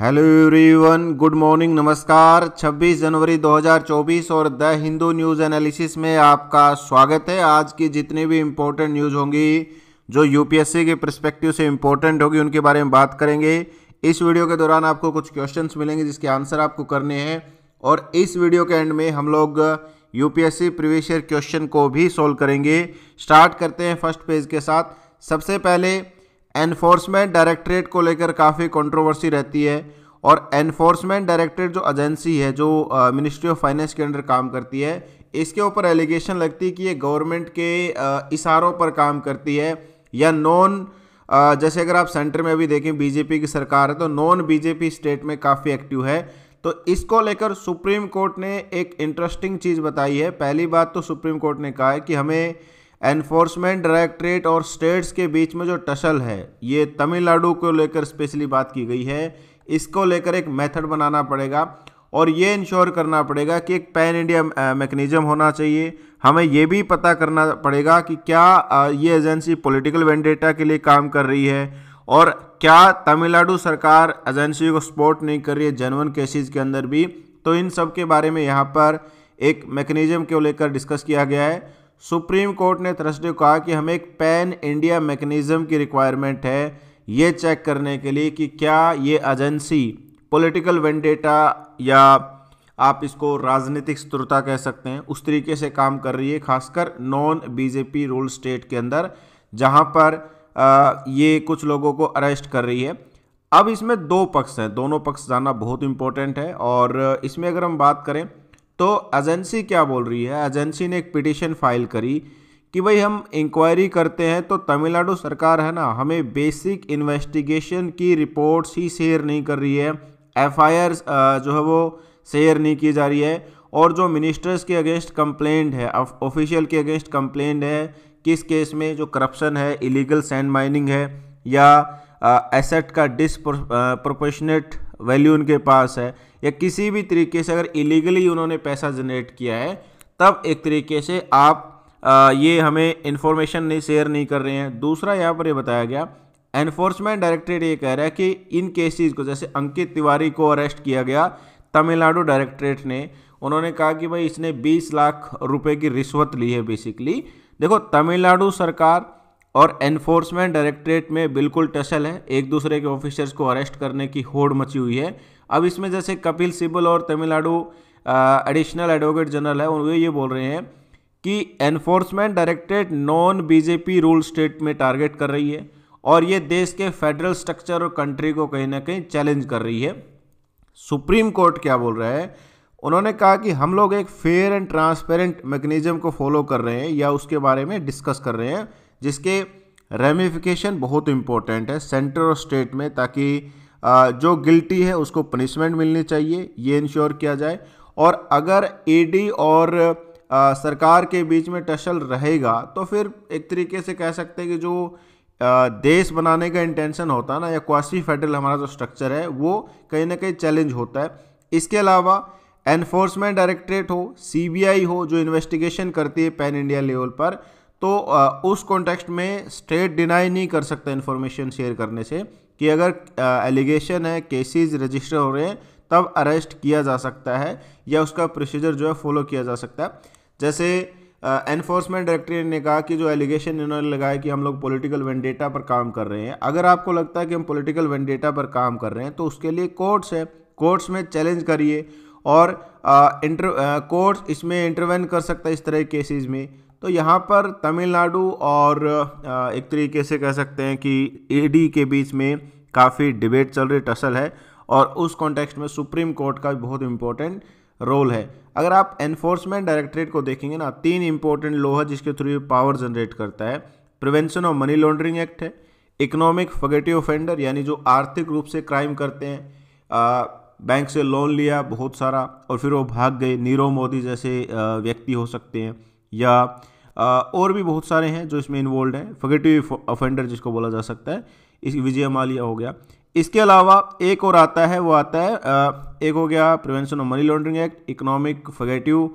Hello everyone good morning नमस्कार 26 जनवरी 2024 और the Hindu news analysis में आपका स्वागत है आज की जितनी भी इम्पोर्टेंट न्यूज़ होंगी जो यूपीएससी के प्रस्पेक्टिव से इम्पोर्टेंट होगी उनके बारे में बात करेंगे इस वीडियो के दौरान आपको कुछ क्वेश्चंस मिलेंगे जिसके आंसर आपको करने हैं और इस वीडियो के एंड में हम लोग यू पी ईयर क्वेश्चन को भी सोल्व करेंगे स्टार्ट करते हैं फर्स्ट पेज के साथ सबसे पहले एनफोर्समेंट डायरेक्टरेट को लेकर काफ़ी कंट्रोवर्सी रहती है और एनफोर्समेंट डायरेक्टरेट जो एजेंसी है जो मिनिस्ट्री ऑफ फाइनेंस के अंडर काम करती है इसके ऊपर एलिगेशन लगती है कि ये गवर्नमेंट के इशारों पर काम करती है या नॉन जैसे अगर आप सेंटर में भी देखें बीजेपी की सरकार है तो नॉन बीजेपी स्टेट में काफ़ी एक्टिव है तो इसको लेकर सुप्रीम कोर्ट ने एक इंटरेस्टिंग चीज़ बताई है पहली बात तो सुप्रीम कोर्ट ने कहा है कि हमें एनफोर्समेंट डायरेक्टरेट और स्टेट्स के बीच में जो टसल है ये तमिलनाडु को लेकर स्पेशली बात की गई है इसको लेकर एक मेथड बनाना पड़ेगा और ये इंश्योर करना पड़ेगा कि एक पैन इंडिया मैकेनिज्म होना चाहिए हमें ये भी पता करना पड़ेगा कि क्या ये एजेंसी पॉलिटिकल वेंडेटा के लिए काम कर रही है और क्या तमिलनाडु सरकार एजेंसी को सपोर्ट नहीं कर रही है जनवन केसेस के अंदर भी तो इन सब के बारे में यहाँ पर एक मैकेनिज्म को लेकर डिस्कस किया गया है सुप्रीम कोर्ट ने थर्सडे को कहा कि हमें एक पैन इंडिया मैकेनिज्म की रिक्वायरमेंट है ये चेक करने के लिए कि क्या ये एजेंसी पॉलिटिकल वेंडेटा या आप इसको राजनीतिक स्त्रुता कह सकते हैं उस तरीके से काम कर रही है खासकर नॉन बीजेपी रूल स्टेट के अंदर जहां पर आ, ये कुछ लोगों को अरेस्ट कर रही है अब इसमें दो पक्ष हैं दोनों पक्ष जानना बहुत इम्पोर्टेंट है और इसमें अगर हम बात करें तो एजेंसी क्या बोल रही है एजेंसी ने एक पिटिशन फाइल करी कि भाई हम इंक्वायरी करते हैं तो तमिलनाडु सरकार है ना हमें बेसिक इन्वेस्टिगेशन की रिपोर्ट्स ही शेयर नहीं कर रही है एफ जो है वो शेयर नहीं की जा रही है और जो मिनिस्टर्स के अगेंस्ट कंप्लेंट है ऑफिशियल के अगेंस्ट कंप्लेंट है किस केस में जो करप्शन है इलीगल सैंड माइनिंग है या एसेट का डिसप्रोपोर्शनेट वैल्यू उनके पास है या किसी भी तरीके से अगर इलीगली उन्होंने पैसा जनरेट किया है तब एक तरीके से आप आ, ये हमें इन्फॉर्मेशन नहीं शेयर नहीं कर रहे हैं दूसरा यहाँ पर ये बताया गया एनफोर्समेंट डायरेक्टरेट ये कह रहा है कि इन केसेस को जैसे अंकित तिवारी को अरेस्ट किया गया तमिलनाडु डायरेक्टरेट ने उन्होंने कहा कि भाई इसने 20 लाख रुपए की रिश्वत ली है बेसिकली देखो तमिलनाडु सरकार और एनफोर्समेंट डायरेक्टरेट में बिल्कुल टसल है एक दूसरे के ऑफिसर्स को अरेस्ट करने की होड़ मची हुई है अब इसमें जैसे कपिल सिब्बल और तमिलनाडु एडिशनल एडवोकेट जनरल है वे ये बोल रहे हैं कि enforcement directorate non BJP rule state में टारगेट कर रही है और ये देश के फेडरल स्ट्रक्चर और कंट्री को कहीं ना कहीं चैलेंज कर रही है सुप्रीम कोर्ट क्या बोल रहा है उन्होंने कहा कि हम लोग एक फेयर एंड ट्रांसपेरेंट मैकेनिज्म को फॉलो कर रहे हैं या उसके बारे में डिस्कस कर रहे हैं जिसके रेमिफिकेशन बहुत इम्पोर्टेंट है सेंटर और स्टेट में ताकि जो गिल्टी है उसको पनिशमेंट मिलनी चाहिए ये इंश्योर किया जाए और अगर ईडी और सरकार के बीच में टशल रहेगा तो फिर एक तरीके से कह सकते हैं कि जो देश बनाने का इंटेंशन होता है ना या क्वासी फेडरल हमारा जो स्ट्रक्चर है वो कहीं ना कहीं चैलेंज होता है इसके अलावा एनफोर्समेंट डायरेक्ट्रेट हो सीबीआई हो जो इन्वेस्टिगेशन करती है पैन इंडिया लेवल पर तो उस कॉन्टेक्स्ट में स्टेट डिनाई नहीं कर सकता इन्फॉर्मेशन शेयर करने से कि अगर एलिगेशन है केसेस रजिस्टर हो रहे हैं तब अरेस्ट किया जा सकता है या उसका प्रोसीजर जो है फॉलो किया जा सकता है जैसे एनफोर्समेंट डायरेक्टरेट ने कहा कि जो एलिगेशन इन्होंने लगाया कि हम लोग पॉलिटिकल वेंडेटा पर काम कर रहे हैं अगर आपको लगता है कि हम पॉलिटिकल वेंडेटा पर काम कर रहे हैं तो उसके लिए कोर्ट्स है कोर्ट्स में चैलेंज करिए और इंटर कोर्ट्स इसमें इंटरवेंट कर सकता है इस तरह के केसेज में तो यहाँ पर तमिलनाडु और एक तरीके से कह सकते हैं कि ईडी के बीच में काफ़ी डिबेट चल रही टसल है और उस कॉन्टेक्स्ट में सुप्रीम कोर्ट का बहुत इंपॉर्टेंट रोल है अगर आप एनफोर्समेंट डायरेक्टरेट को देखेंगे ना तीन इंपॉर्टेंट लॉ है जिसके थ्रू पावर जनरेट करता है prevention of money laundering act है इकोनॉमिक फगेटिव ऑफेंडर यानी जो आर्थिक रूप से क्राइम करते हैं आ, बैंक से लोन लिया बहुत सारा और फिर वो भाग गए नीरव मोदी जैसे व्यक्ति हो सकते हैं या और भी बहुत सारे हैं जो इसमें इन्वॉल्व हैं फगेटिव ऑफेंडर जिसको बोला जा सकता है इस विजय मालिया हो गया इसके अलावा एक और आता है वो आता है एक हो गया prevention of money laundering act economic fugitive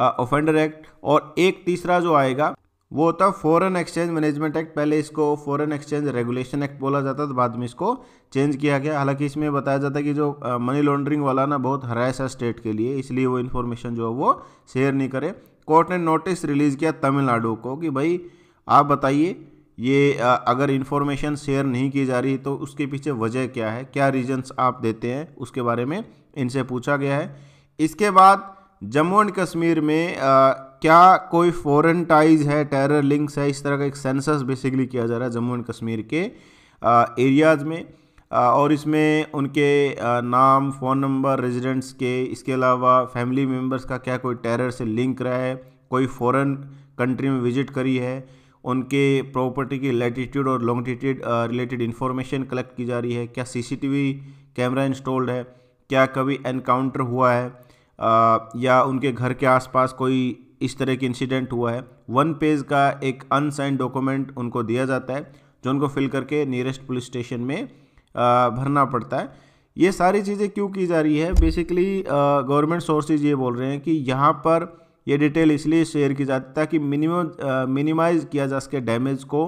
offender act और एक तीसरा जो आएगा वो होता है फॉरेन एक्सचेंज मैनेजमेंट एक्ट पहले इसको फॉरेन एक्सचेंज रेगुलेशन एक्ट बोला जाता था बाद में इसको चेंज किया गया हालांकि इसमें बताया जाता है कि जो मनी लॉन्ड्रिंग वाला ना बहुत हरास है स्टेट के लिए इसलिए वो इन्फॉर्मेशन जो है वो शेयर नहीं करे कोर्ट ने नोटिस रिलीज़ किया तमिलनाडु को कि भाई आप बताइए ये अगर इन्फॉर्मेशन शेयर नहीं की जा रही तो उसके पीछे वजह क्या है क्या रीजंस आप देते हैं उसके बारे में इनसे पूछा गया है इसके बाद जम्मू एंड कश्मीर में आ, क्या कोई फॉरन टाइज है टेरर लिंक्स है इस तरह का एक सेंसस बेसिकली किया जा रहा है जम्मू एंड कश्मीर के एरियाज़ में और इसमें उनके नाम फ़ोन नंबर रेजिडेंट्स के इसके अलावा फैमिली मेम्बर्स का क्या कोई टेरर से लिंक रहा है कोई फॉरेन कंट्री में विजिट करी है उनके प्रॉपर्टी की लेटिट्यूड और लॉन्गिट्यूड रिलेटेड इन्फॉर्मेशन कलेक्ट की जा रही है क्या सीसीटीवी कैमरा इंस्टॉल्ड है क्या कभी एनकाउंटर हुआ है आ, या उनके घर के आसपास कोई इस तरह की इंसिडेंट हुआ है वन पेज का एक अनसाइन डॉक्यूमेंट उनको दिया जाता है जो उनको फिल करके नियरेस्ट पुलिस स्टेशन में भरना पड़ता है ये सारी चीज़ें क्यों की जा रही है बेसिकली गवर्नमेंट सोर्सेज ये बोल रहे हैं कि यहाँ पर ये डिटेल इसलिए शेयर की जाती है ताकि मिनिमम मिनिमाइज किया जा सके डैमेज को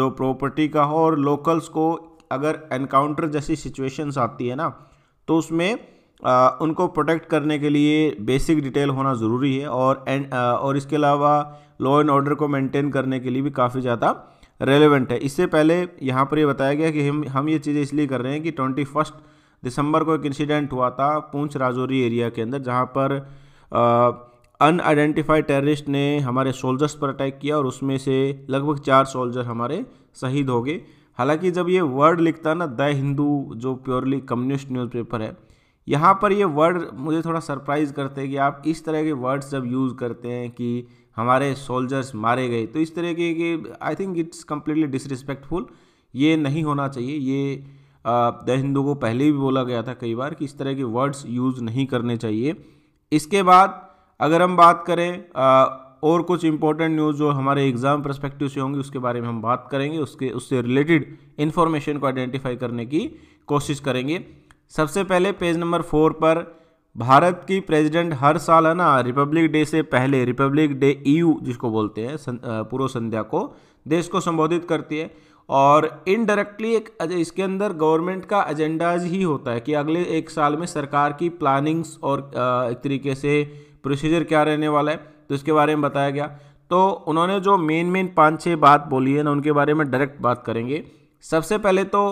जो प्रॉपर्टी का हो और लोकल्स को अगर एनकाउंटर जैसी सिचुएशंस आती है ना तो उसमें आ, उनको प्रोटेक्ट करने के लिए बेसिक डिटेल होना ज़रूरी है और एंड और इसके अलावा लॉ एंड ऑर्डर को मेंटेन करने के लिए भी काफ़ी ज़्यादा रेलेवेंट है इससे पहले यहाँ पर ये यह बताया गया कि हम हम ये चीज़ें इसलिए कर रहे हैं कि ट्वेंटी फर्स्ट दिसंबर को एक इंसिडेंट हुआ था पूंछ राजौरी एरिया के अंदर जहाँ पर अनआइडेंटिफाइड टेररिस्ट ने हमारे सोल्जर्स पर अटैक किया और उसमें से लगभग चार सोल्जर हमारे शहीद हो गए हालांकि जब ये वर्ड लिखता ना द हिंदू जो प्योरली कम्युनिस्ट न्यूज़पेपर है यहाँ पर ये वर्ड मुझे थोड़ा सरप्राइज़ करते हैं कि आप इस तरह के वर्ड्स जब यूज़ करते हैं कि हमारे सोल्जर्स मारे गए तो इस तरह के I think it's completely disrespectful ये नहीं होना चाहिए ये द हिंदू को पहले भी बोला गया था कई बार कि इस तरह के वर्ड्स यूज़ नहीं करने चाहिए इसके बाद अगर हम बात करें आ, और कुछ इंपॉर्टेंट न्यूज़ जो हमारे एग्ज़ाम परस्पेक्टिव से होंगी उसके बारे में हम बात करेंगे उसके उससे रिलेटेड इन्फॉर्मेशन को आइडेंटिफाई करने की कोशिश करेंगे सबसे पहले पेज नंबर फोर पर भारत की प्रेसिडेंट हर साल है ना रिपब्लिक डे से पहले रिपब्लिक डे ईयू जिसको बोलते हैं पूर्व संध्या को देश को संबोधित करती है और इनडायरेक्टली एक इसके अंदर गवर्नमेंट का एजेंडाज ही होता है कि अगले एक साल में सरकार की प्लानिंग्स और एक तरीके से प्रोसीजर क्या रहने वाला है तो इसके बारे में बताया गया तो उन्होंने जो मेन मेन पाँच छः बात बोली है ना उनके बारे में डायरेक्ट बात करेंगे सबसे पहले तो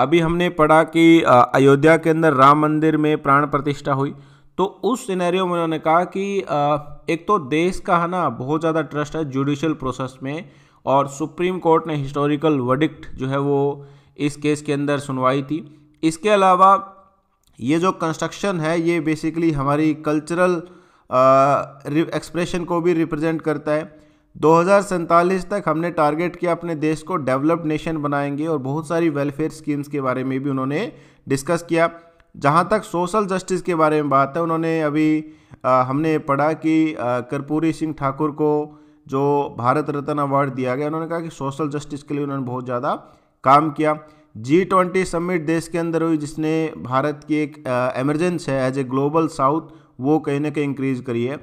अभी हमने पढ़ा कि अयोध्या के अंदर राम मंदिर में प्राण प्रतिष्ठा हुई तो उस सिनेरियो में उन्होंने कहा कि एक तो देश का है ना बहुत ज़्यादा ट्रस्ट है जुडिशल प्रोसेस में और सुप्रीम कोर्ट ने हिस्टोरिकल वडिक्ट जो है वो इस केस के अंदर सुनवाई थी इसके अलावा ये जो कंस्ट्रक्शन है ये बेसिकली हमारी कल्चरल एक्सप्रेशन को भी रिप्रेजेंट करता है 2047 तक हमने टारगेट किया अपने देश को डेवलप्ड नेशन बनाएंगे और बहुत सारी वेलफेयर स्कीम्स के बारे में भी उन्होंने डिस्कस किया जहाँ तक सोशल जस्टिस के बारे में बात है उन्होंने अभी आ, हमने पढ़ा कि कर्पूरी सिंह ठाकुर को जो भारत रत्न अवार्ड दिया गया उन्होंने कहा कि सोशल जस्टिस के लिए उन्होंने बहुत ज़्यादा काम किया जी ट्वेंटी समिट देश के अंदर हुई जिसने भारत की एक एमरजेंस है एज ए ग्लोबल साउथ वो कहीं ना कहीं इंक्रीज़ करी है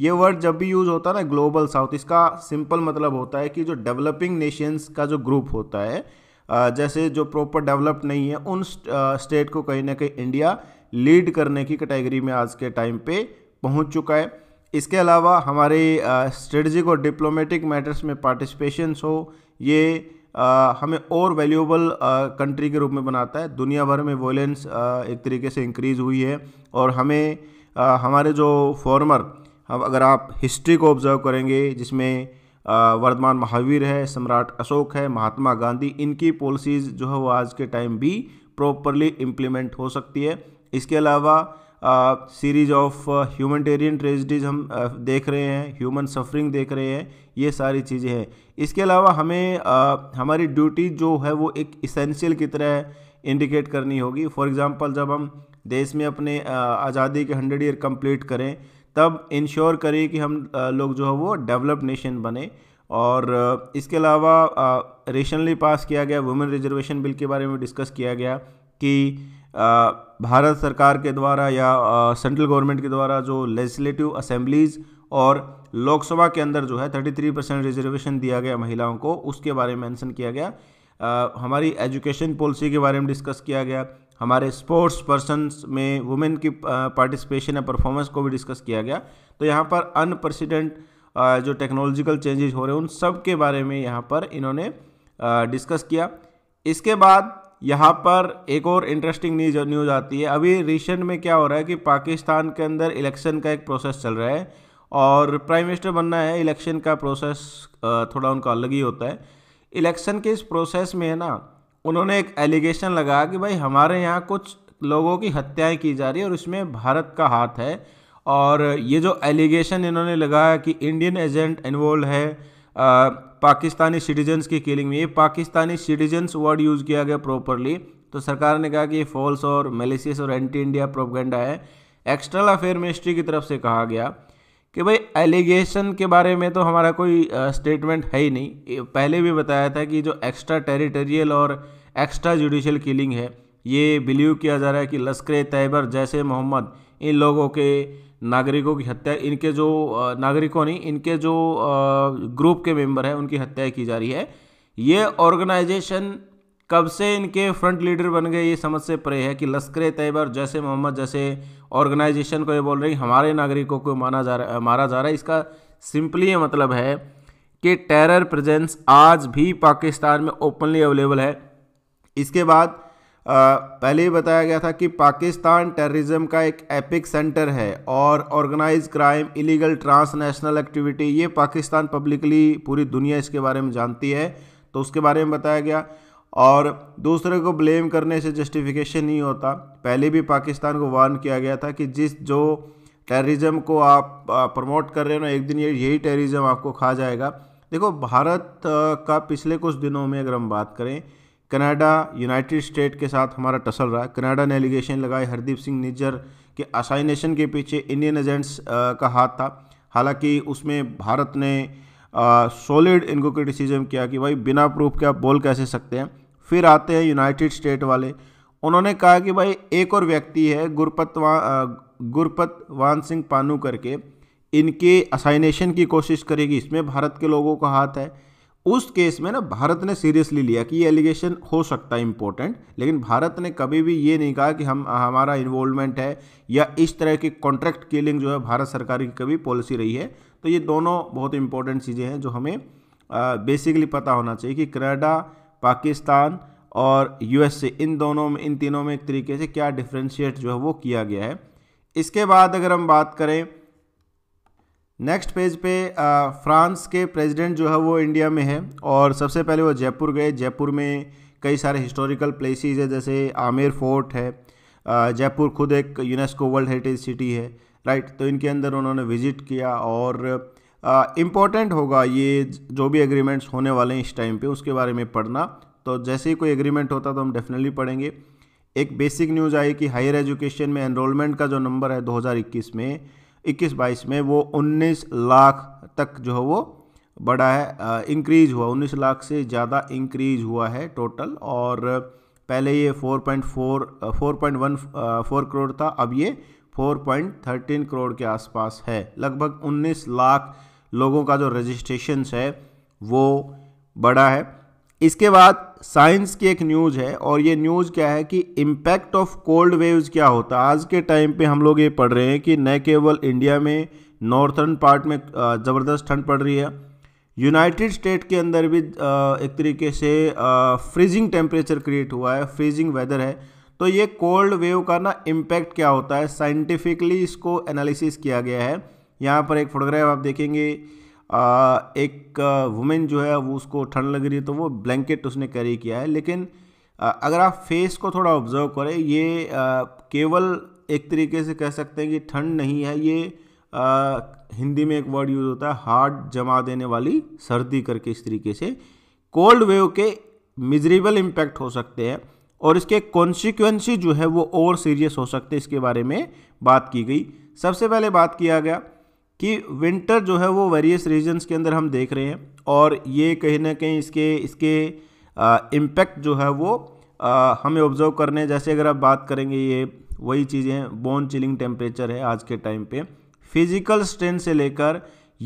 ये वर्ड जब भी यूज़ होता है ना ग्लोबल साउथ इसका सिंपल मतलब होता है कि जो डेवलपिंग नेशंस का जो ग्रुप होता है जैसे जो प्रॉपर डेवलप्ड नहीं है उन स्टेट को कहीं ना कहीं इंडिया लीड करने की कैटेगरी में आज के टाइम पे पहुंच चुका है इसके अलावा हमारे स्ट्रेटजिक और डिप्लोमेटिक मैटर्स में पार्टिसिपेशन हो ये आ, हमें और वैल्यूएबल कंट्री के रूप में बनाता है दुनिया भर में वॉयलेंस एक तरीके से इंक्रीज़ हुई है और हमें आ, हमारे जो फॉर्मर अब अगर आप हिस्ट्री को ऑब्ज़र्व करेंगे जिसमें वर्धमान महावीर है सम्राट अशोक है महात्मा गांधी इनकी पॉलिसीज़ जो है वो आज के टाइम भी प्रॉपरली इम्प्लीमेंट हो सकती है इसके अलावा सीरीज ऑफ ह्यूमटेरियन ट्रेजिडीज हम uh, देख रहे हैं ह्यूमन सफरिंग देख रहे हैं ये सारी चीज़ें हैं इसके अलावा हमें uh, हमारी ड्यूटी जो है वो एक इसेंशियल की तरह इंडिकेट करनी होगी फॉर एग्ज़ाम्पल जब हम देश में अपने uh, आज़ादी के हंड्रेड ईयर कंप्लीट करें तब इंश्योर करें कि हम लोग जो है वो डेवलप्ड नेशन बने और इसके अलावा रेशनली पास किया गया वुमेन रिजर्वेशन बिल के बारे में डिस्कस किया गया कि भारत सरकार के द्वारा या सेंट्रल गवर्नमेंट के द्वारा जो लेजिस्लेटिव असेंबलीज़ और लोकसभा के अंदर जो है 33 परसेंट रिजर्वेशन दिया गया महिलाओं को उसके बारे में मेंशन किया गया हमारी एजुकेशन पॉलिसी के बारे में डिस्कस किया गया हमारे स्पोर्ट्स पर्सन में वुमेन की पार्टिसिपेशन या परफॉर्मेंस को भी डिस्कस किया गया तो यहाँ पर अनप्रेसिडेंट जो टेक्नोलॉजिकल चेंजेस हो रहे हैं उन सब के बारे में यहाँ पर इन्होंने डिस्कस किया इसके बाद यहाँ पर एक और इंटरेस्टिंग न्यूज न्यूज आती है अभी रिसेंट में क्या हो रहा है कि पाकिस्तान के अंदर इलेक्शन का एक प्रोसेस चल रहा है और प्राइम मिनिस्टर बनना है इलेक्शन का प्रोसेस थोड़ा उनका अलग ही होता है इलेक्शन के इस प्रोसेस में है ना उन्होंने एक एलिगेशन लगाया कि भाई हमारे यहाँ कुछ लोगों की हत्याएं की जा रही है और इसमें भारत का हाथ है और ये जो एलिगेशन इन्होंने लगाया कि इंडियन एजेंट इन्वॉल्व है आ, पाकिस्तानी सिटीजन्स की किलिंग में ये पाकिस्तानी सिटीजन्स वर्ड यूज़ किया गया प्रॉपरली तो सरकार ने कहा कि ये फॉल्स और मेलिसियस और एंटी इंडिया प्रोपगेंडा है एक्सटर्नल अफेयर मिनिस्ट्री की तरफ से कहा गया कि भाई एलिगेशन के बारे में तो हमारा कोई स्टेटमेंट है ही नहीं पहले भी बताया था कि जो एक्स्ट्रा टेरिटोरियल और एक्स्ट्रा जुडिशल किलिंग है ये बिलीव किया जा रहा है कि लश्कर तैबर जैसे मोहम्मद इन लोगों के नागरिकों की हत्या इनके जो नागरिकों नहीं इनके जो ग्रुप के मेंबर हैं उनकी हत्या की जा रही है ये ऑर्गेनाइजेशन कब से इनके फ्रंट लीडर बन गए ये समझ से परे है कि लश्कर तैयबर जैसे मोहम्मद जैसे ऑर्गेनाइजेशन को ये बोल रही हमारे नागरिकों को माना जा रहा मारा जा रहा है इसका सिंपली ये मतलब है कि टेरर प्रेजेंस आज भी पाकिस्तान में ओपनली अवेलेबल है इसके बाद आ, पहले ही बताया गया था कि पाकिस्तान टेररिज्म का एक एपिक सेंटर है और organise crime illegal transnational activity ये पाकिस्तान पब्लिकली पूरी दुनिया इसके बारे में जानती है तो उसके बारे में बताया गया और दूसरे को ब्लेम करने से जस्टिफिकेशन नहीं होता पहले भी पाकिस्तान को वार्न किया गया था कि जिस जो टेररिज्म को आप प्रमोट कर रहे हो ना एक दिन ये यही टेररिज्म आपको खा जाएगा देखो भारत का पिछले कुछ दिनों में अगर हम बात करें कनाडा यूनाइटेड स्टेट के साथ हमारा टसल रहा है कनाडा ने एलिगेशन लगाए हरदीप सिंह निज्जर के असाइनेशन के पीछे इंडियन एजेंट्स का हाथ था हालांकि उसमें भारत ने सॉलिड इनको क्रिटिसिज्म किया कि भाई बिना प्रूफ के आप बोल कैसे सकते हैं फिर आते हैं यूनाइटेड स्टेट वाले उन्होंने कहा कि भाई एक और व्यक्ति है गुरपतवा गुरपतवान सिंह पानू करके इनके असाइनेशन की कोशिश करेगी इसमें भारत के लोगों का हाथ है उस केस में ना भारत ने सीरियसली लिया कि ये एलिगेशन हो सकता है इम्पोर्टेंट लेकिन भारत ने कभी भी ये नहीं कहा कि हम हमारा इन्वॉल्वमेंट है या इस तरह की कॉन्ट्रैक्ट किलिंग जो है भारत सरकार की कभी पॉलिसी रही है तो ये दोनों बहुत इंपॉर्टेंट चीज़ें हैं जो हमें बेसिकली पता होना चाहिए कि कनाडा पाकिस्तान और यूएसए इन दोनों में इन तीनों में एक तरीके से क्या डिफ्रेंशिएट जो है वो किया गया है इसके बाद अगर हम बात करें नेक्स्ट पेज पे फ्रांस के प्रेसिडेंट जो है वो इंडिया में है और सबसे पहले वो जयपुर गए जयपुर में कई सारे हिस्टोरिकल प्लेसेस है जैसे आमेर फोर्ट है जयपुर खुद एक यूनेस्को वर्ल्ड हेरिटेज सिटी है राइट तो इनके अंदर उन्होंने विजिट किया और इम्पॉर्टेंट होगा ये जो भी एग्रीमेंट्स होने वाले हैं इस टाइम पे उसके बारे में पढ़ना तो जैसे ही कोई एग्रीमेंट होता तो हम डेफिनेटली पढ़ेंगे एक बेसिक न्यूज़ आई कि हायर एजुकेशन में एनरोलमेंट का जो नंबर है 2021 में 21 बाईस में वो 19 लाख तक जो है वो बढ़ा है इंक्रीज हुआ 19 लाख से ज़्यादा इंक्रीज हुआ है टोटल और पहले ये 4.4 4.1 4 करोड़ था अब ये 4.13 करोड़ के आसपास है लगभग 19 लाख लोगों का जो रजिस्ट्रेशन है वो बड़ा है इसके बाद साइंस की एक न्यूज़ है और ये न्यूज़ क्या है कि इम्पैक्ट ऑफ कोल्ड वेव्स क्या होता है आज के टाइम पे हम लोग ये पढ़ रहे हैं कि न केवल इंडिया में नॉर्थर्न पार्ट में ज़बरदस्त ठंड पड़ रही है यूनाइटेड स्टेट के अंदर भी एक तरीके से फ्रीजिंग टेम्परेचर क्रिएट हुआ है फ्रीजिंग वेदर है तो ये कोल्ड वेव का ना इम्पैक्ट क्या होता है साइंटिफिकली इसको एनालिसिस किया गया है यहाँ पर एक फोटोग्राफ आप देखेंगे आ, एक वुमेन जो है वो उसको ठंड लग रही है तो वो ब्लैंकेट उसने कैरी किया है लेकिन आ, अगर आप फेस को थोड़ा ऑब्जर्व करें ये आ, केवल एक तरीके से कह सकते हैं कि ठंड नहीं है ये आ, हिंदी में एक वर्ड यूज़ होता है हार्ड जमा देने वाली सर्दी करके इस तरीके से कोल्ड वेव के मिजरेबल इम्पैक्ट हो सकते हैं और इसके कॉन्सिक्वेंसी जो है वो और सीरियस हो सकते इसके बारे में बात की गई सबसे पहले बात किया गया कि विंटर जो है वो वेरियस रीजन्स के अंदर हम देख रहे हैं और ये कहीं ना कहीं इसके इसके इम्पैक्ट जो है वो आ, हमें ऑब्जर्व करने जैसे अगर आप बात करेंगे ये वही चीज़ें बोन चिलिंग टेम्परेचर है आज के टाइम पे फिजिकल स्ट्रेन से लेकर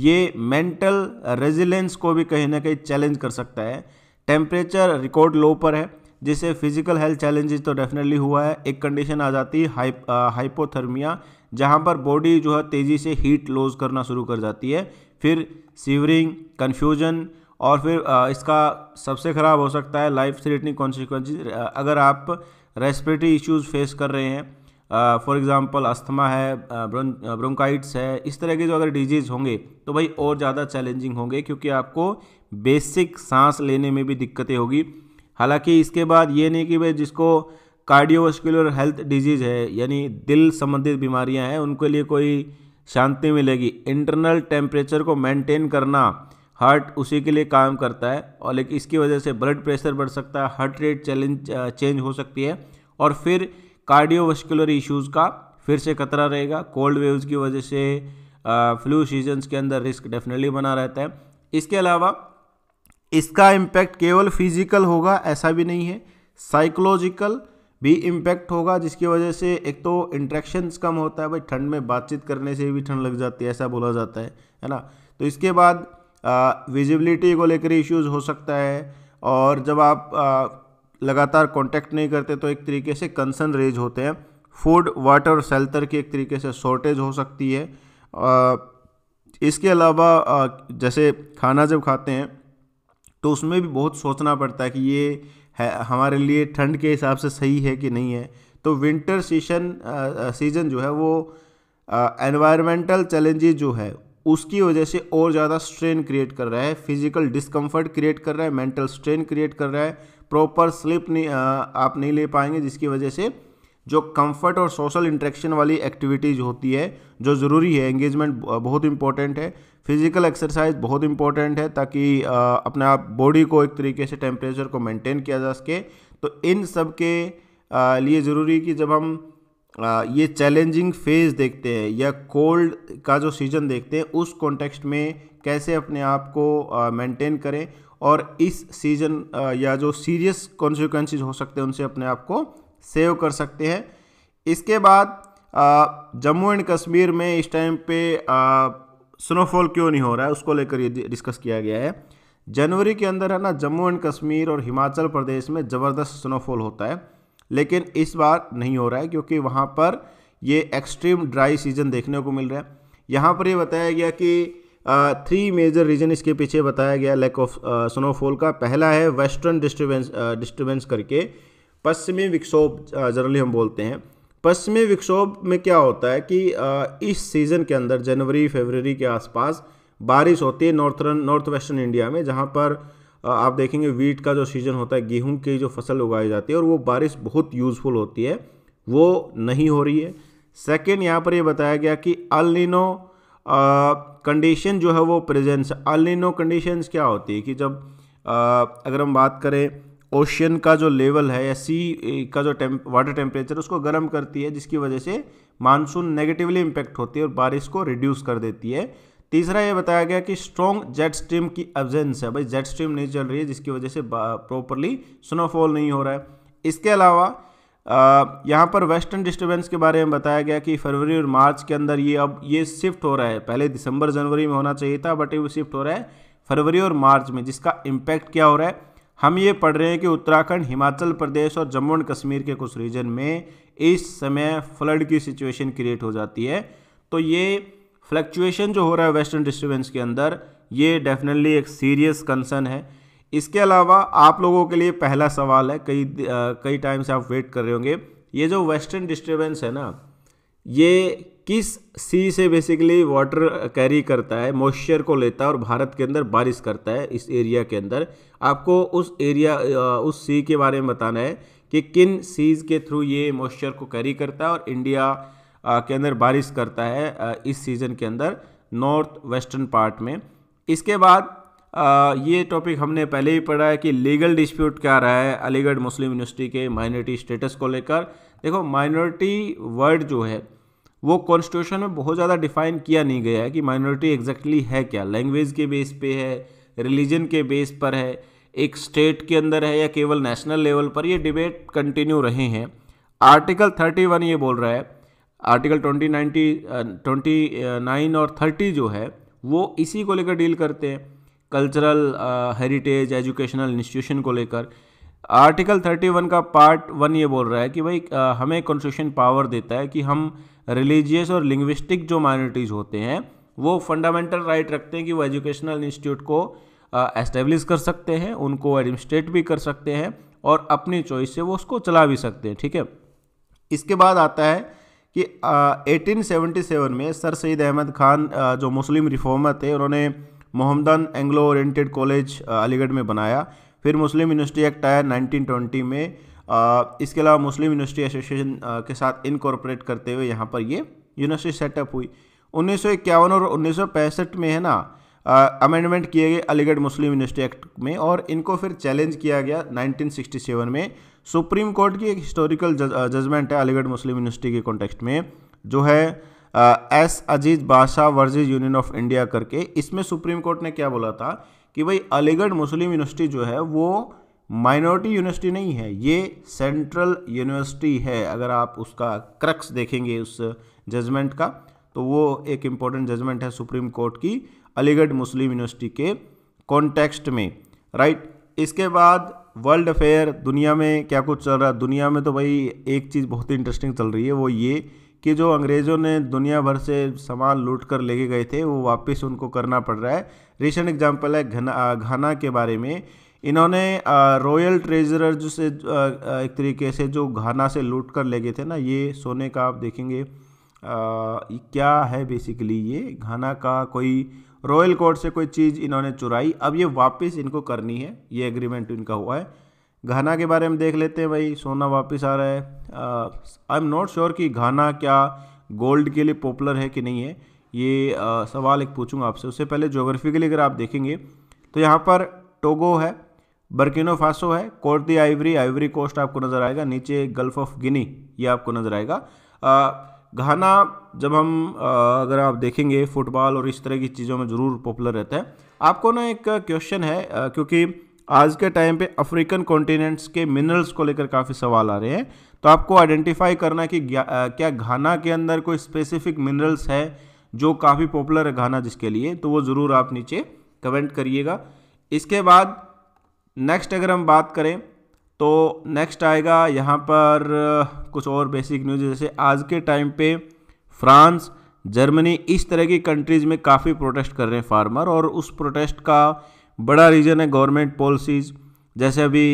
ये मेंटल रेजिलेंस को भी कहीं ना कहीं चैलेंज कर सकता है टेम्परेचर रिकॉर्ड लो पर है जिससे फिजिकल हेल्थ चैलेंजेस तो डेफिनेटली हुआ है एक कंडीशन आ जाती है हाइप, हाइपोथर्मिया जहाँ पर बॉडी जो है तेज़ी से हीट लॉस करना शुरू कर जाती है फिर सीवरिंग कन्फ्यूजन और फिर आ, इसका सबसे ख़राब हो सकता है लाइफ थ्रेटनिंग कॉन्सिक्वेंस अगर आप रेस्पिरेटरी इश्यूज फेस कर रहे हैं फॉर एग्जांपल अस्थमा है ब्रोंकाइट्स है इस तरह के जो अगर डिजीज़ होंगे तो भाई और ज़्यादा चैलेंजिंग होंगे क्योंकि आपको बेसिक सांस लेने में भी दिक्कतें होगी हालांकि इसके बाद ये नहीं कि भाई जिसको कार्डियोवास्कुलर हेल्थ डिजीज़ है यानी दिल संबंधित बीमारियां हैं उनके लिए कोई शांति मिलेगी इंटरनल टेम्परेचर को मेंटेन करना हार्ट उसी के लिए काम करता है और लेकिन इसकी वजह से ब्लड प्रेशर बढ़ सकता है हार्ट रेट चैलेंज चेंज हो सकती है और फिर कार्डियोवास्कुलर इश्यूज़ का फिर से खतरा रहेगा कोल्ड वेव्स की वजह से फ्लू सीजन्स के अंदर रिस्क डेफिनेटली बना रहता है इसके अलावा इसका इम्पैक्ट केवल फिजिकल होगा ऐसा भी नहीं है साइकोलॉजिकल भी इम्पैक्ट होगा जिसकी वजह से एक तो इंट्रैक्शंस कम होता है भाई ठंड में बातचीत करने से भी ठंड लग जाती है ऐसा बोला जाता है है ना तो इसके बाद विजिबिलिटी को लेकर इश्यूज हो सकता है और जब आप आ, लगातार कांटेक्ट नहीं करते तो एक तरीके से कंसर्न रेज होते हैं फूड वाटर सेल्टर की एक तरीके से शॉर्टेज हो सकती है आ, इसके अलावा जैसे खाना जब खाते हैं तो उसमें भी बहुत सोचना पड़ता है कि ये है हमारे लिए ठंड के हिसाब से सही है कि नहीं है तो विंटर सीजन सीज़न जो है वो एनवायरमेंटल चैलेंजेज जो है उसकी वजह से और ज़्यादा स्ट्रेन क्रिएट कर रहा है फिजिकल डिस्कम्फर्ट क्रिएट कर रहा है मेंटल स्ट्रेन क्रिएट कर रहा है प्रॉपर स्लिप नहीं आ, आप नहीं ले पाएंगे जिसकी वजह से जो कंफर्ट और सोशल इंट्रैक्शन वाली एक्टिविटीज़ होती है जो ज़रूरी है एंगेजमेंट बहुत इंपॉर्टेंट है फिज़िकल एक्सरसाइज बहुत इंपॉर्टेंट है ताकि अपने आप बॉडी को एक तरीके से टेम्परेचर को मेंटेन किया जा सके तो इन सब के लिए ज़रूरी कि जब हम ये चैलेंजिंग फेज़ देखते हैं या कोल्ड का जो सीज़न देखते हैं उस कॉन्टेक्स्ट में कैसे अपने आप को मेंटेन करें और इस सीज़न या जो सीरियस कॉन्सिक्वेंसेज हो सकते हैं उनसे अपने आप को सेव कर सकते हैं इसके बाद जम्मू एंड कश्मीर में इस टाइम पे आ, स्नोफॉल क्यों नहीं हो रहा है उसको लेकर ये डिस्कस किया गया है जनवरी के अंदर है ना जम्मू एंड कश्मीर और हिमाचल प्रदेश में ज़बरदस्त स्नोफॉल होता है लेकिन इस बार नहीं हो रहा है क्योंकि वहाँ पर ये एक्सट्रीम ड्राई सीजन देखने को मिल रहा है यहाँ पर ये बताया गया कि थ्री मेजर रीजन इसके पीछे बताया गया लैक ऑफ स्नोफॉल का पहला है वेस्टर्न डिस्टर्बेंस डिस्टर्बेंस करके पश्चिमी विक्षोभ जनरली हम बोलते हैं पश्चिमी विक्षोभ में क्या होता है कि इस सीज़न के अंदर जनवरी फरवरी के आसपास बारिश होती है नॉर्थर्न नॉर्थ वेस्टर्न इंडिया में जहाँ पर आप देखेंगे वीट का जो सीज़न होता है गेहूं की जो फसल उगाई जाती है और वो बारिश बहुत यूज़फुल होती है वो नहीं हो रही है सेकेंड यहाँ पर ये यह बताया गया कि अलिनो कंडीशन जो है वो प्रेजेंस अलिनो कंडीशंस क्या होती है कि जब आ, अगर हम बात करें ओशियन का जो लेवल है या सी का जो टेम वाटर टेम्परेचर उसको गर्म करती है जिसकी वजह से मानसून नेगेटिवली इम्पैक्ट होती है और बारिश को रिड्यूस कर देती है तीसरा ये बताया गया कि स्ट्रॉन्ग जेट स्ट्रीम की एबजेंस है भाई जेट स्ट्रीम नहीं चल रही है जिसकी वजह से प्रॉपरली स्नोफॉल नहीं हो रहा है इसके अलावा यहाँ पर वेस्टर्न डिस्टर्बेंस के बारे में बताया गया कि फरवरी और मार्च के अंदर ये अब ये शिफ्ट हो रहा है पहले दिसंबर जनवरी में होना चाहिए था बट ये शिफ्ट हो रहा है फरवरी और मार्च में जिसका इम्पैक्ट क्या हो रहा है हम ये पढ़ रहे हैं कि उत्तराखंड हिमाचल प्रदेश और जम्मू एंड कश्मीर के कुछ रीजन में इस समय फ्लड की सिचुएशन क्रिएट हो जाती है तो ये फ्लक्चुएशन जो हो रहा है वेस्टर्न डिस्टर्बेंस के अंदर ये डेफिनेटली एक सीरियस कंसर्न है इसके अलावा आप लोगों के लिए पहला सवाल है कई आ, कई टाइम से आप वेट कर रहे होंगे ये जो वेस्टर्न डिस्टर्बेंस है ना ये किस सी से बेसिकली वाटर कैरी करता है मॉइस्चर को लेता है और भारत के अंदर बारिश करता है इस एरिया के अंदर आपको उस एरिया उस सी के बारे में बताना है कि किन सीज के थ्रू ये मॉइस्चर को कैरी करता है और इंडिया के अंदर बारिश करता है इस सीज़न के अंदर नॉर्थ वेस्टर्न पार्ट में इसके बाद ये टॉपिक हमने पहले ही पढ़ा है कि लीगल डिस्प्यूट क्या रहा है अलीगढ़ मुस्लिम यूनिवर्सिटी के माइनॉरिटी स्टेटस को लेकर देखो माइनॉरिटी वर्ड जो है वो कॉन्स्टिट्यूशन में बहुत ज़्यादा डिफाइन किया नहीं गया है कि माइनॉरिटी एग्जैक्टली exactly है क्या लैंग्वेज के बेस पे है रिलीजन के बेस पर है एक स्टेट के अंदर है या केवल नेशनल लेवल पर ये डिबेट कंटिन्यू रहे हैं आर्टिकल थर्टी वन ये बोल रहा है article twenty ninety twenty nine और थर्टी जो है वो इसी को लेकर डील करते हैं कल्चरल हेरिटेज एजुकेशनल इंस्टीट्यूशन को लेकर आर्टिकल थर्टी वन का पार्ट वन ये बोल रहा है कि भाई uh, हमें कॉन्स्टिट्यूशन पावर देता है कि हम रिलीजियस और लिंग्विस्टिक जो माइनॉरिटीज़ होते हैं वो फंडामेंटल राइट right रखते हैं कि वो एजुकेशनल इंस्टीट्यूट को एस्टेब्लिश कर सकते हैं उनको एडमिनिस्ट्रेट भी कर सकते हैं और अपनी चॉइस से वो उसको चला भी सकते हैं ठीक है इसके बाद आता है कि एटीन सेवेंटी सेवन में सर सैद अहमद खान आ, जो मुस्लिम रिफॉर्मर थे उन्होंने Mohammedan Anglo Oriented College Aligarh में बनाया फिर मुस्लिम यूनिवर्सिटी एक्ट आया 1920 में इसके अलावा मुस्लिम यूनिवर्सिटी एसोसिएशन के साथ इनकॉर्पोरेट करते हुए यहाँ पर ये यूनिवर्सिटी सेटअप हुई उन्नीस और उन्नीस में है ना अमेंडमेंट किए गए अलीगढ़ मुस्लिम यूनिवर्सिटी एक्ट में और इनको फिर चैलेंज किया गया 1967 में सुप्रीम कोर्ट की एक हिस्टोरिकल जजमेंट है अलीगढ़ मुस्लिम यूनिवर्सिटी के कॉन्टेक्स्ट में जो है एस अजीज बादशाह वर्जिज यूनियन ऑफ इंडिया करके इसमें सुप्रीम कोर्ट ने क्या बोला था कि भाई अलीगढ़ मुस्लिम यूनिवर्सिटी जो है वो माइनॉरिटी यूनिवर्सिटी नहीं है ये सेंट्रल यूनिवर्सिटी है अगर आप उसका क्रक्स देखेंगे उस जजमेंट का तो वो एक इम्पॉर्टेंट जजमेंट है सुप्रीम कोर्ट की अलीगढ़ मुस्लिम यूनिवर्सिटी के कॉन्टेक्स्ट में राइट इसके बाद वर्ल्ड अफेयर दुनिया में क्या कुछ चल रहा है दुनिया में तो भाई एक चीज़ बहुत ही इंटरेस्टिंग चल रही है वो ये कि जो अंग्रेज़ों ने दुनिया भर से सामान लूट कर लेके गए थे वो वापस उनको करना पड़ रहा है रिसेंट एग्जाम्पल है घना घाना के बारे में इन्होंने रॉयल ट्रेजरर जो से एक तरीके से जो घाना से लूट कर ले गए थे ना ये सोने का आप देखेंगे आ, क्या है बेसिकली ये घाना का कोई रॉयल कोर्ट से कोई चीज़ इन्होंने चुराई अब ये वापस इनको करनी है ये एग्रीमेंट इनका हुआ है घाना के बारे में देख लेते हैं भाई सोना वापस आ रहा है आई एम नॉट श्योर कि घाना क्या गोल्ड के लिए पॉपुलर है कि नहीं है ये आ, सवाल एक पूछूंगा आपसे उससे पहले जोग्राफिकली अगर आप देखेंगे तो यहाँ पर टोगो है बर्किनो फासो है कोर्टी आइवरी आइवरी कोस्ट आपको नज़र आएगा नीचे गल्फ ऑफ गिनी ये आपको नज़र आएगा घाना जब हम अगर आप देखेंगे फुटबॉल और इस तरह की चीज़ों में ज़रूर पॉपुलर रहता है आपको ना एक क्वेश्चन है क्योंकि आज के टाइम पे अफ्रीकन कॉन्टिनेंट्स के मिनरल्स को लेकर काफ़ी सवाल आ रहे हैं तो आपको आइडेंटिफाई करना कि क्या घाना के अंदर कोई स्पेसिफिक मिनरल्स है जो काफ़ी पॉपुलर है घाना जिसके लिए तो वो ज़रूर आप नीचे कमेंट करिएगा इसके बाद नेक्स्ट अगर हम बात करें तो नेक्स्ट आएगा यहाँ पर कुछ और बेसिक न्यूज़ जैसे आज के टाइम पे फ्रांस जर्मनी इस तरह की कंट्रीज़ में काफ़ी प्रोटेस्ट कर रहे हैं फार्मर और उस प्रोटेस्ट का बड़ा रीज़न है गवर्नमेंट पॉलिसीज़ जैसे अभी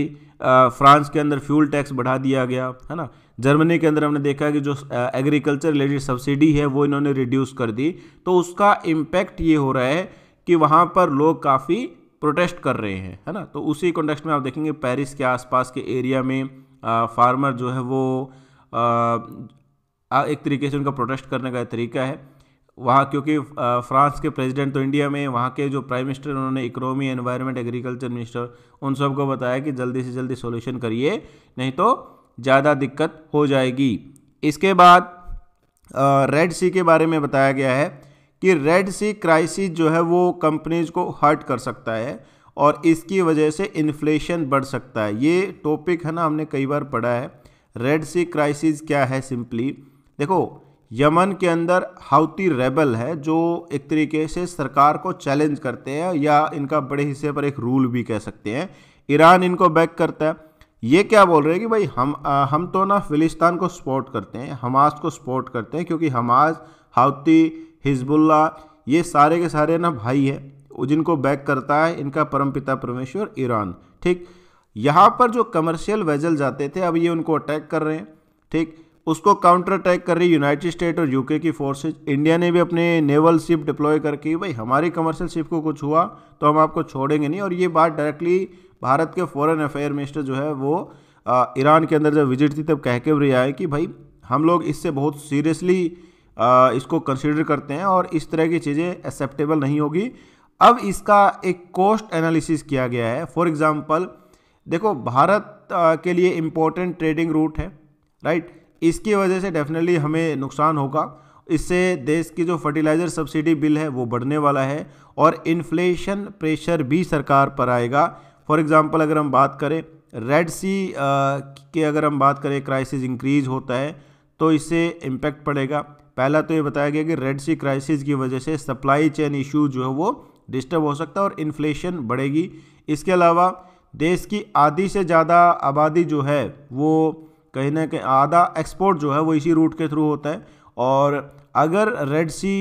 फ्रांस के अंदर फ्यूल टैक्स बढ़ा दिया गया है ना जर्मनी के अंदर हमने देखा कि जो एग्रीकल्चर रिलेटेड सब्सिडी है वो इन्होंने रिड्यूस कर दी तो उसका इम्पैक्ट ये हो रहा है कि वहाँ पर लोग काफ़ी प्रोटेस्ट कर रहे हैं है ना तो उसी कॉन्टेक्स्ट में आप देखेंगे पेरिस के आसपास के एरिया में आ, फार्मर जो है वो आ, एक तरीके से उनका प्रोटेस्ट करने का तरीका है वहाँ क्योंकि फ्रांस के प्रेसिडेंट तो इंडिया में वहाँ के जो प्राइम मिनिस्टर उन्होंने इकोनॉमी एनवायरनमेंट एग्रीकल्चर मिनिस्टर उन सबको बताया कि जल्दी से जल्दी सॉल्यूशन करिए नहीं तो ज़्यादा दिक्कत हो जाएगी इसके बाद रेड सी के बारे में बताया गया है कि रेड सी क्राइसिस जो है वो कंपनीज को हर्ट कर सकता है और इसकी वजह से इन्फ्लेशन बढ़ सकता है ये टॉपिक है ना हमने कई बार पढ़ा है रेड सी क्राइसिस क्या है सिंपली देखो यमन के अंदर हाउती रेबल है जो एक तरीके से सरकार को चैलेंज करते हैं या इनका बड़े हिस्से पर एक रूल भी कह सकते हैं ईरान इनको बैक करता है ये क्या बोल रहे हैं कि भाई हम आ, हम तो ना फिलिस्तान को सपोर्ट करते हैं हमास को सपोर्ट करते हैं क्योंकि हमास हाउती हिजबुल्ला ये सारे के सारे ना भाई है जिनको बैक करता है इनका परमपिता परमेश्वर ईरान ठीक यहाँ पर जो कमर्शियल वेजल जाते थे अब ये उनको अटैक कर रहे हैं ठीक उसको काउंटर अटैक कर रही यूनाइटेड स्टेट और यूके की फोर्सेज इंडिया ने भी अपने नेवल शिप डिप्लॉय करके भाई हमारी कमर्शियल शिप को कुछ हुआ तो हम आपको छोड़ेंगे नहीं और ये बात डायरेक्टली भारत के फॉरेन अफेयर मिनिस्टर जो है वो ईरान के अंदर जब विजिट थी तब कह के भी आए कि भाई हम लोग इससे बहुत सीरियसली इसको कंसिडर करते हैं और इस तरह की चीज़ें एक्सेप्टेबल नहीं होगी अब इसका एक कॉस्ट एनालिसिस किया गया है फॉर एग्ज़ाम्पल देखो भारत के लिए इम्पोर्टेंट ट्रेडिंग रूट है राइट इसकी वजह से डेफिनेटली हमें नुकसान होगा इससे देश की जो फर्टिलाइज़र सब्सिडी बिल है वो बढ़ने वाला है और इन्फ्लेशन प्रेशर भी सरकार पर आएगा फॉर एग्ज़ाम्पल अगर हम बात करें रेड सी की अगर हम बात करें क्राइसिस इंक्रीज होता है तो इससे इम्पैक्ट पड़ेगा पहला तो ये बताया गया कि रेड सी क्राइसिस की वजह से सप्लाई चेन इशू जो है वो डिस्टर्ब हो सकता है और इन्फ्लेशन बढ़ेगी इसके अलावा देश की आधी से ज़्यादा आबादी जो है वो कहीं ना कहीं आधा एक्सपोर्ट जो है वो इसी रूट के थ्रू होता है और अगर रेड सी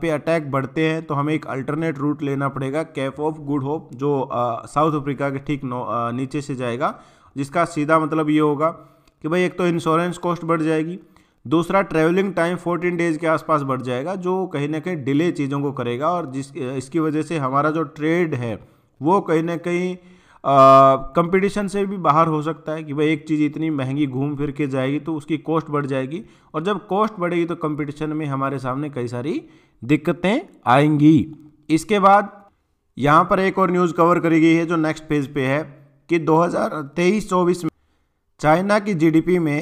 पे अटैक बढ़ते हैं तो हमें एक अल्टरनेट रूट लेना पड़ेगा कैफ ऑफ गुड होप जो साउथ अफ्रीका के ठीक नीचे से जाएगा जिसका सीधा मतलब ये होगा कि भाई एक तो इंश्योरेंस कॉस्ट बढ़ जाएगी दूसरा ट्रैवलिंग टाइम फोर्टीन डेज़ के आसपास बढ़ जाएगा जो कहीं ना कहीं डिले चीज़ों को करेगा और जिस इसकी वजह से हमारा जो ट्रेड है वो कहीं ना कहीं कंपटीशन से भी बाहर हो सकता है कि भाई एक चीज़ इतनी महंगी घूम फिर के जाएगी तो उसकी कॉस्ट बढ़ जाएगी और जब कॉस्ट बढ़ेगी तो कंपटीशन में हमारे सामने कई सारी दिक्कतें आएंगी इसके बाद यहाँ पर एक और न्यूज़ कवर करी गई है जो नेक्स्ट पेज पे है कि दो हज़ार तेईस चौबीस में चाइना की जीडीपी में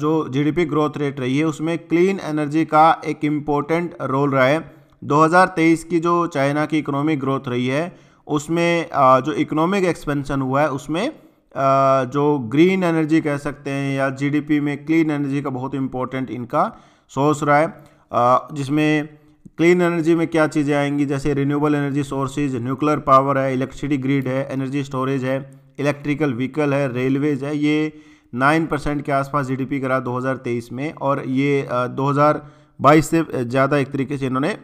जो जीडीपी ग्रोथ रेट रही है उसमें क्लीन एनर्जी का एक इम्पोर्टेंट रोल रहा है 2023 की जो चाइना की इकोनॉमिक ग्रोथ रही है उसमें जो इकोनॉमिक एक्सपेंशन हुआ है उसमें जो ग्रीन एनर्जी कह सकते हैं या जीडीपी में क्लीन एनर्जी का बहुत इम्पोर्टेंट इनका सोर्स रहा है जिसमें क्लीन एनर्जी में क्या चीज़ें आएंगी जैसे renewable energy sources nuclear power है इलेक्ट्रिसिटी ग्रिड है एनर्जी स्टोरेज है इलेक्ट्रिकल व्हीकल है रेलवेज है ये नाइन परसेंट के आसपास जीडीपी करा 2023 में और ये 2022 से ज़्यादा एक तरीके से इन्होंने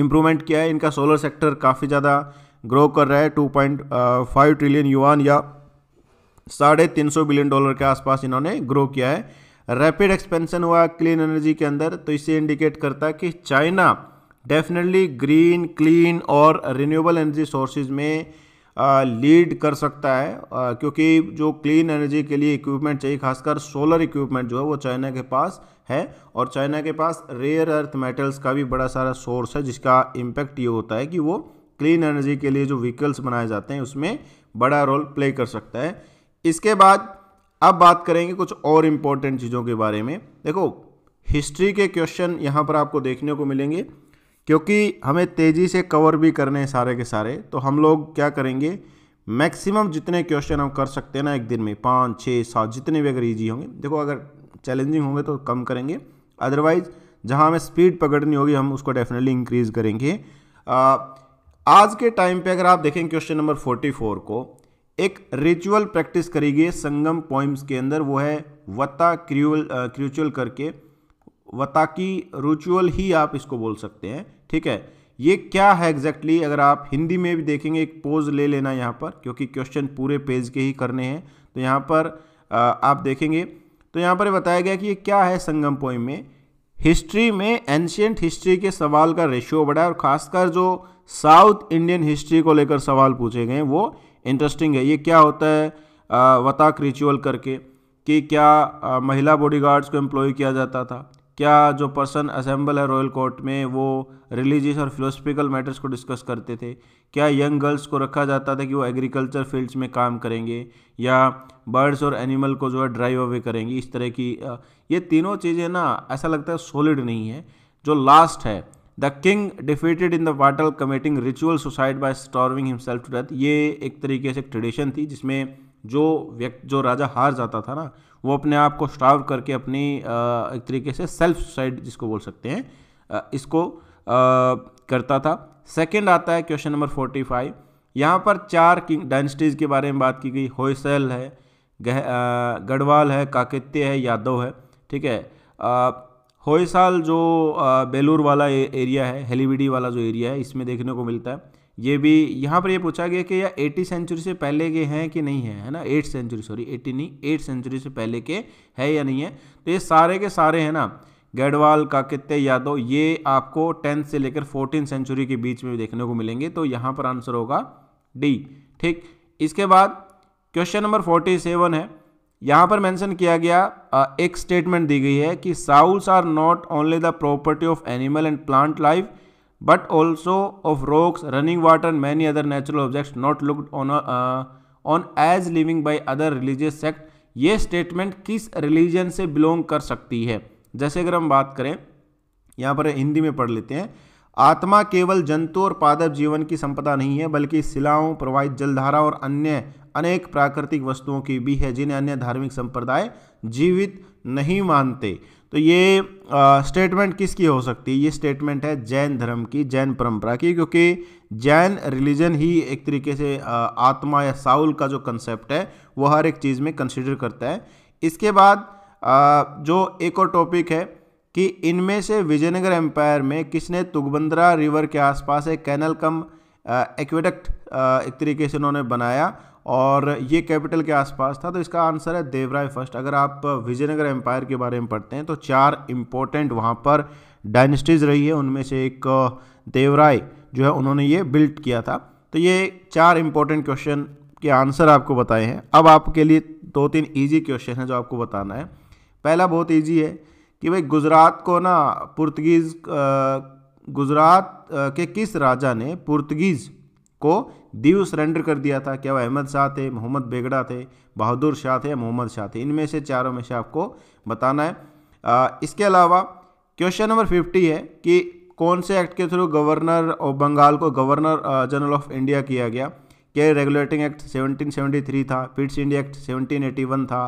इम्प्रूवमेंट किया है इनका सोलर सेक्टर काफ़ी ज़्यादा ग्रो कर रहा है फाइव ट्रिलियन युआन या साढ़े तीन सौ बिलियन डॉलर के आसपास इन्होंने ग्रो किया है रैपिड एक्सपेंशन हुआ क्लीन एनर्जी के अंदर तो इससे इंडिकेट करता है कि चाइना डेफिनेटली ग्रीन क्लीन और रिन्यूएबल एनर्जी सोर्सेज में लीड कर सकता है क्योंकि जो क्लीन एनर्जी के लिए इक्विपमेंट चाहिए खासकर सोलर इक्विपमेंट जो है वो चाइना के पास है और चाइना के पास रेयर अर्थ मेटल्स का भी बड़ा सारा सोर्स है जिसका इम्पैक्ट ये होता है कि वो क्लीन एनर्जी के लिए जो व्हीकल्स बनाए जाते हैं उसमें बड़ा रोल प्ले कर सकता है इसके बाद अब बात करेंगे कुछ और इम्पोर्टेंट चीज़ों के बारे में देखो हिस्ट्री के क्वेश्चन यहाँ पर आपको देखने को मिलेंगे क्योंकि हमें तेज़ी से कवर भी करने हैं सारे के सारे तो हम लोग क्या करेंगे मैक्सिमम जितने क्वेश्चन हम कर सकते हैं ना एक दिन में पाँच छः सात जितने भी अगर ईजी होंगे देखो अगर चैलेंजिंग होंगे तो कम करेंगे अदरवाइज़ जहाँ हमें स्पीड पकड़नी होगी हम उसको डेफिनेटली इंक्रीज़ करेंगे आ, आज के टाइम पे अगर आप देखें क्वेश्चन नंबर 44 को एक रिचुअल प्रैक्टिस करेगी संगम पॉइंट्स के अंदर वो है वत्ता क्रियुअल क्रिचुअल करके वताकी रिचुअल ही आप इसको बोल सकते हैं ठीक है ये क्या है एग्जैक्टली exactly? अगर आप हिंदी में भी देखेंगे एक पोज ले लेना यहाँ पर क्योंकि क्वेश्चन पूरे पेज के ही करने हैं तो यहाँ पर आप देखेंगे तो यहाँ पर बताया गया कि ये क्या है संगम पोइम में हिस्ट्री में एंशियंट हिस्ट्री के सवाल का रेशियो बढ़ा है और खासकर जो साउथ इंडियन हिस्ट्री को लेकर सवाल पूछे गए वो इंटरेस्टिंग है ये क्या होता है वताक रिचुअल करके कि क्या महिला बॉडीगार्ड्स को एम्प्लॉय किया जाता था क्या जो पर्सन असेंबल है रॉयल कोर्ट में वो रिलीजियस और फिलोसफिकल मैटर्स को डिस्कस करते थे क्या यंग गर्ल्स को रखा जाता था कि वो एग्रीकल्चर फील्ड्स में काम करेंगे या बर्ड्स और एनिमल को जो है ड्राइव अवे करेंगी इस तरह की ये तीनों चीज़ें ना ऐसा लगता है सॉलिड नहीं है जो लास्ट है the king defeated in the battle committing ritual suicide by starving himself to death ये एक तरीके से ट्रेडिशन थी जिसमें जो व्यक्ति जो राजा हार जाता था ना वो अपने आप को स्टार्व करके अपनी एक तरीके से सेल्फ सुसाइड जिसको बोल सकते हैं इसको करता था सेकंड आता है क्वेश्चन नंबर फोर्टी फाइव यहाँ पर चार किंग डायनेस्टीज़ के बारे में बात की गई होयसल है गढ़वाल है काकित्य है यादव है ठीक है होयसाल जो बेलूर वाला एरिया है हेलीविडी वाला जो एरिया है इसमें देखने को मिलता है ये भी यहाँ पर ये पूछा गया कि यह एटी सेंचुरी से पहले के हैं कि नहीं है है ना एट सेंचुरी सॉरी एटी नहीं एट सेंचुरी से पहले के है या नहीं है तो ये सारे के सारे हैं ना गढ़वाल काकित्य यादव ये आपको टेंथ से लेकर फोर्टीन सेंचुरी के बीच में देखने को मिलेंगे तो यहाँ पर आंसर होगा डी ठीक इसके बाद क्वेश्चन नंबर फोर्टी सेवन है यहाँ पर मेंशन किया गया एक स्टेटमेंट दी गई है कि souls are not only the property of animal and plant life but also of rocks, running water and many other natural objects not looked on, as uh, on as living by other religious sect ये statement किस religion से belong कर सकती है जैसे अगर हम बात करें यहाँ पर हिंदी में पढ़ लेते हैं आत्मा केवल जंतु और पादप जीवन की संपदा नहीं है बल्कि शिलाओं प्रवाहित जलधारा और अन्य अनेक प्राकृतिक वस्तुओं की भी है जिन्हें अन्य धार्मिक संप्रदाय जीवित नहीं मानते तो ये स्टेटमेंट किसकी हो सकती है ये स्टेटमेंट है जैन धर्म की जैन परंपरा की क्योंकि जैन रिलीजन ही एक तरीके से आ, आत्मा या साउल का जो कंसेप्ट है वो हर एक चीज़ में कंसिडर करता है इसके बाद आ, जो एक और टॉपिक है कि इनमें से विजयनगर एम्पायर में किसने तुगबंदरा रिवर के आसपास एक कैनल कम एक्वेडक्ट एक तरीके से उन्होंने बनाया और ये कैपिटल के आसपास था तो इसका आंसर है देवराय फर्स्ट अगर आप विजयनगर एम्पायर के बारे में पढ़ते हैं तो चार इम्पोर्टेंट वहाँ पर डायनेस्टीज़ रही है उनमें से एक देवराय जो है उन्होंने ये बिल्ट किया था तो ये चार इम्पोर्टेंट क्वेश्चन के आंसर आपको बताए हैं अब आपके लिए दो तीन ईजी क्वेश्चन हैं जो आपको बताना है पहला बहुत ईजी है कि भाई गुजरात को ना पुर्तगीज़ गुजरात के किस राजा ने पुर्तगीज़ को दीव सरेंडर कर दिया था क्या वह अहमद शाह थे मोहम्मद बेगड़ा थे बहादुर शाह थे या मोहम्मद शाह थे इनमें से चारों में से आपको बताना है आ, इसके अलावा क्वेश्चन नंबर फिफ्टी है कि कौन से एक्ट के थ्रू गवर्नर ऑफ बंगाल को गवर्नर जनरल ऑफ इंडिया किया गया क्या रेगुलेटिंग एक्ट 1773 था पिट्स इंडिया एक्ट 1781 था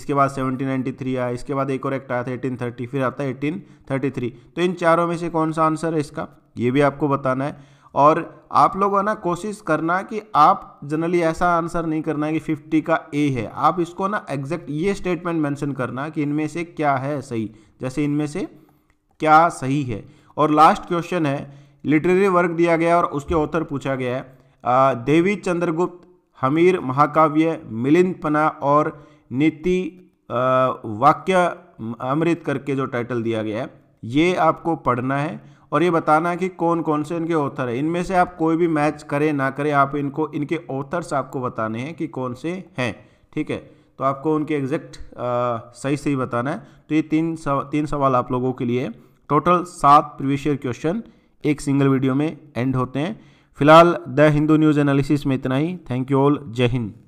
इसके बाद 1793 आया इसके बाद एक और एक्ट आया था 1830 फिर आता है 1833 तो इन चारों में से कौन सा आंसर है इसका ये भी आपको बताना है और आप लोगों ना कोशिश करना कि आप जनरली ऐसा आंसर नहीं करना कि 50 का ए है आप इसको ना एग्जैक्ट ये स्टेटमेंट मेंशन करना कि इनमें से क्या है सही जैसे इनमें से क्या सही है और लास्ट क्वेश्चन है लिटरेरी वर्क दिया गया और उसके ऑथर पूछा गया है देवी चंद्रगुप्त हमीर महाकाव्य मिलिंद पना और नीति वाक्य अमृत करके जो टाइटल दिया गया है ये आपको पढ़ना है और ये बताना है कि कौन कौन से इनके ऑथर हैं इनमें से आप कोई भी मैच करें ना करें आप इनको इनके ऑथर्स आपको बताने हैं कि कौन से हैं ठीक है तो आपको उनके एग्जैक्ट सही सही बताना है तो ये तीन सव, तीन सवाल आप लोगों के लिए टोटल सात प्रीवियस क्वेश्चन एक सिंगल वीडियो में एंड होते हैं फिलहाल द हिंदू न्यूज़ एनालिसिस में इतना ही थैंक यू ऑल जय हिंद